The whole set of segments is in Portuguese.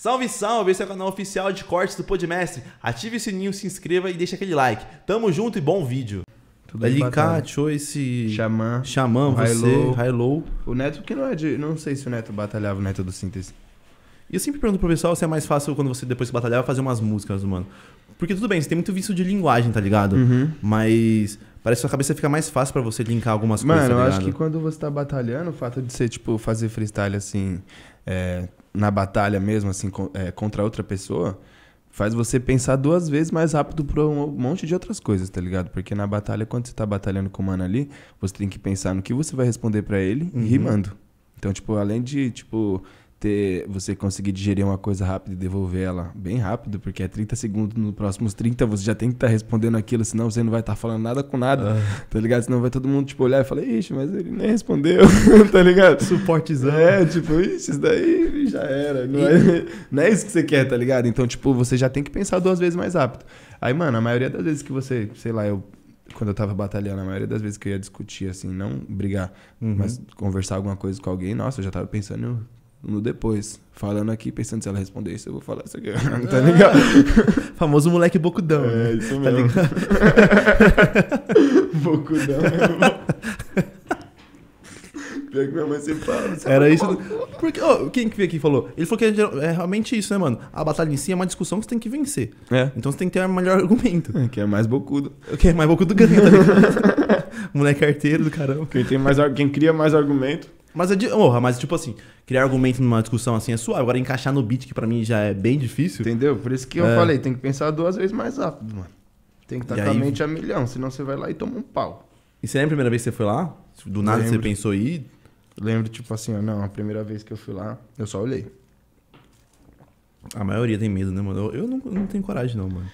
Salve, salve! Esse é o canal oficial de cortes do Podmestre. Ative o sininho, se inscreva e deixa aquele like. Tamo junto e bom vídeo. Tudo LK, Choice, Xamã, Xamã você, Hilo. O Neto que não é de... Não sei se o Neto batalhava o Neto do Síntese. E eu sempre pergunto pro pessoal se é mais fácil quando você depois que batalhava fazer umas músicas, mano. Porque tudo bem, você tem muito vício de linguagem, tá ligado? Uhum. Mas... Parece que sua cabeça fica mais fácil para você linkar algumas Mano, coisas. Mano, tá eu acho que quando você tá batalhando, o fato de ser, tipo, fazer freestyle assim. É, na batalha mesmo, assim, é, contra outra pessoa, faz você pensar duas vezes mais rápido pra um monte de outras coisas, tá ligado? Porque na batalha, quando você tá batalhando com o mano ali, você tem que pensar no que você vai responder para ele uhum. rimando. Então, tipo, além de, tipo, ter, você conseguir digerir uma coisa rápida e devolver ela bem rápido, porque é 30 segundos, nos próximos 30 você já tem que estar tá respondendo aquilo, senão você não vai estar tá falando nada com nada, ah. tá ligado? Senão vai todo mundo, tipo, olhar e falar, ixi, mas ele nem respondeu, tá ligado? Suportezão. É, tipo, ixi, isso daí já era, não é, não é isso que você quer, tá ligado? Então, tipo, você já tem que pensar duas vezes mais rápido. Aí, mano, a maioria das vezes que você, sei lá, eu quando eu tava batalhando, a maioria das vezes que eu ia discutir, assim, não brigar, uhum. mas conversar alguma coisa com alguém, nossa, eu já tava pensando no depois. Falando aqui, pensando se ela responder isso, eu vou falar isso aqui. Ah. tá ligado? Ah, famoso moleque bocudão. É, né? isso tá mesmo. Tá ligado? bocudão é Pior que minha mãe sempre fala. Era isso. Porque, oh, quem que veio aqui e falou? Ele falou que é, é realmente isso, né, mano? A batalha em si é uma discussão que você tem que vencer. É. Então você tem que ter o um melhor argumento. É, quem é mais bocudo. Quem é mais bocudo ganha, tá ligado? moleque arteiro do caramba. Quem, tem mais, quem cria mais argumento mas, é de oh, mas tipo assim, criar argumento numa discussão assim é suave. Agora encaixar no beat, que pra mim já é bem difícil. Entendeu? Por isso que eu é. falei, tem que pensar duas vezes mais rápido, mano. Tem que estar com a mente a milhão, senão você vai lá e toma um pau. E você lembra a primeira vez que você foi lá? Do nada você pensou aí? Lembro, tipo assim, não, a primeira vez que eu fui lá, eu só olhei. A maioria tem medo, né, mano? Eu não, não tenho coragem, não, mano.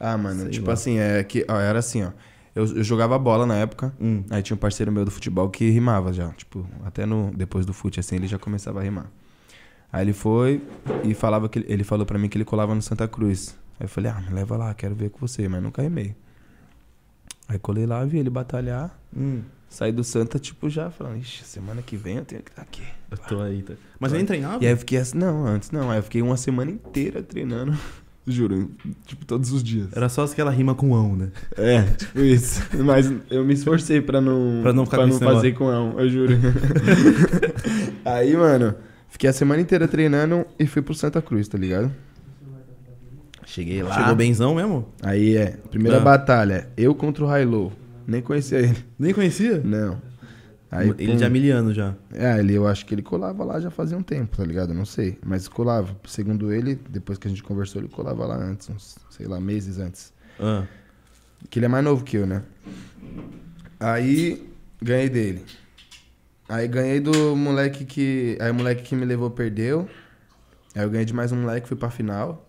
Ah, mano, Sei tipo lá. assim, é que, ó, era assim, ó. Eu, eu jogava bola na época. Hum. Aí tinha um parceiro meu do futebol que rimava já. Tipo, até no, depois do fute, assim, ele já começava a rimar. Aí ele foi e falava que ele falou para mim que ele colava no Santa Cruz. Aí eu falei, ah, me leva lá, quero ver com você, mas nunca rimei. Aí colei lá, vi ele batalhar. Hum. Saí do Santa, tipo, já falando, ixi, semana que vem eu tenho que estar aqui. Eu tô aí, tá. Mas tô nem treinava? E aí eu fiquei assim, não, antes não. Aí eu fiquei uma semana inteira treinando. Juro, tipo, todos os dias. Era só aquela rima com ão, né? É, tipo isso. Mas eu me esforcei pra não, pra não, pra não fazer com ão, eu juro. Aí, mano, fiquei a semana inteira treinando e fui pro Santa Cruz, tá ligado? Cheguei lá. Chegou benzão mesmo? Aí é, primeira tá. batalha, eu contra o Hilo. Nem conhecia ele. Nem conhecia? Não. Aí, ele pum, já miliano já. É, ele, eu acho que ele colava lá já fazia um tempo, tá ligado? não sei. Mas colava. Segundo ele, depois que a gente conversou, ele colava lá antes, uns, sei lá, meses antes. Ah. Que ele é mais novo que eu, né? Aí ganhei dele. Aí ganhei do moleque que. Aí o moleque que me levou perdeu. Aí eu ganhei de mais um moleque, fui pra final.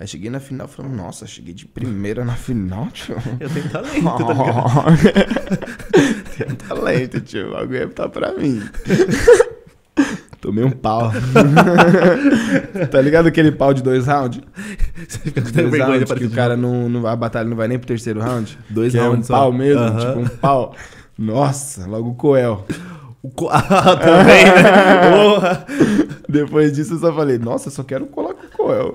Aí cheguei na final falando, nossa, cheguei de primeira na final, tio. Eu tenho talento, tá ligado? Tem talento, tio. O bagulho é tá pra mim. Tomei um pau. tá ligado aquele pau de dois rounds? Você fica com dois round, que o cara não, não vai, a batalha não vai nem pro terceiro round. Dois que rounds. É um pau só. mesmo, uh -huh. tipo um pau. Nossa, logo o Coel. O co... ah, também, né? Depois disso eu só falei, nossa, só quero colar com o Coel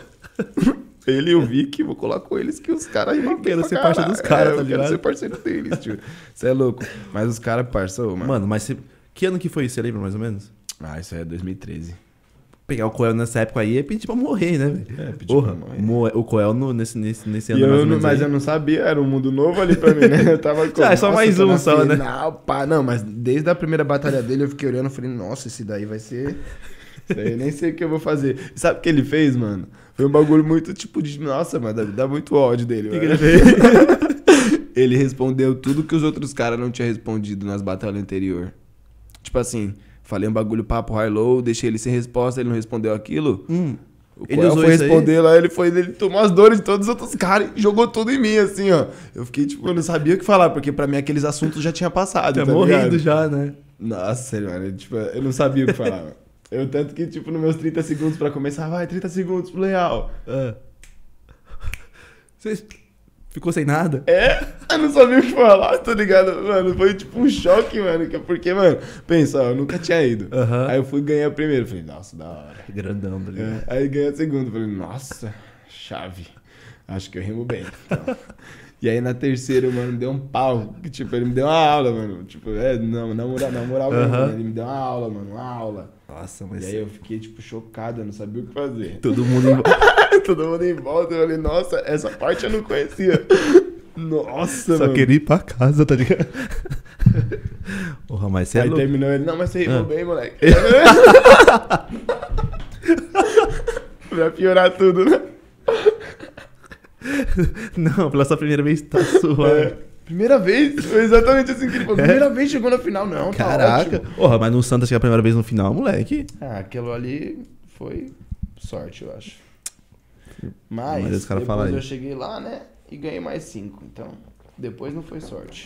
ele e o Vic, vou colar com eles que os caras rimam bem. Quero ser parceiro dos caras, é, tá ligado? Quero ser parceiro deles, tio. Você é louco. Mas os caras, parça, mano. Mano, mas cê... que ano que foi isso? Você lembra mais ou menos? Ah, isso é 2013. Pegar o Coel nessa época aí é pedir pra morrer, né, velho? É, pedir Porra, pra morrer. O Coel no, nesse, nesse, nesse ano. É eu mas aí. eu não sabia, era um mundo novo ali pra mim, né? Eu tava com. Ah, é só mais um só, né? final, né? Pá. Não, mas desde a primeira batalha dele eu fiquei olhando e falei, nossa, esse daí vai ser. Sei, nem sei o que eu vou fazer. Sabe o que ele fez, mano? Foi um bagulho muito tipo de. Nossa, mano, dá, muito ódio dele. O que, que ele fez? ele respondeu tudo que os outros caras não tinham respondido nas batalhas anterior. Tipo assim, falei um bagulho papo high low, deixei ele sem resposta, ele não respondeu aquilo. Hum. O ele usou foi responder aí? lá, ele foi, ele tomou as dores de todos os outros caras e jogou tudo em mim, assim, ó. Eu fiquei, tipo, eu não sabia o que falar, porque pra mim aqueles assuntos já tinha passado. Tá, tá morrendo ligado? já, né? Nossa, mano, eu, tipo, eu não sabia o que falar, mano. Eu tanto que, tipo, nos meus 30 segundos pra começar, vai, 30 segundos pro Leal. Você ah. ficou sem nada? É, eu não sabia o que falar, tá ligado? Mano, foi tipo um choque, mano. É porque, mano, pensa, eu nunca tinha ido. Aí eu fui ganhar primeiro. Falei, nossa, da hora. Grandão, tá ligado? É, aí ganhei segundo. Falei, nossa, chave. Acho que eu rimo bem. Então. E aí na terceira, mano, me deu um pau. Que, tipo, ele me deu uma aula, mano. Tipo, é, não, na moral, na moral uhum. mano, ele me deu uma aula, mano, uma aula. Nossa, mas. E aí eu fiquei, tipo, chocado, eu não sabia o que fazer. Todo mundo em volta. Todo mundo em volta. Eu falei, nossa, essa parte eu não conhecia. Nossa, Só mano. queria ir pra casa, tá ligado? Porra, mas você é Aí é louco. terminou ele, não, mas você ah. rimou bem, moleque. pra piorar tudo, né? Não, pela sua primeira vez tá é, sua. Primeira vez? Foi exatamente assim que ele falou. É. Primeira é. vez chegou na final, não. Tá Caraca. Tá Porra, mas no Santa chegar é a primeira vez no final, moleque. Ah, aquilo ali foi sorte, eu acho. Mas, mas depois eu aí. cheguei lá, né? E ganhei mais cinco. Então, depois não foi sorte.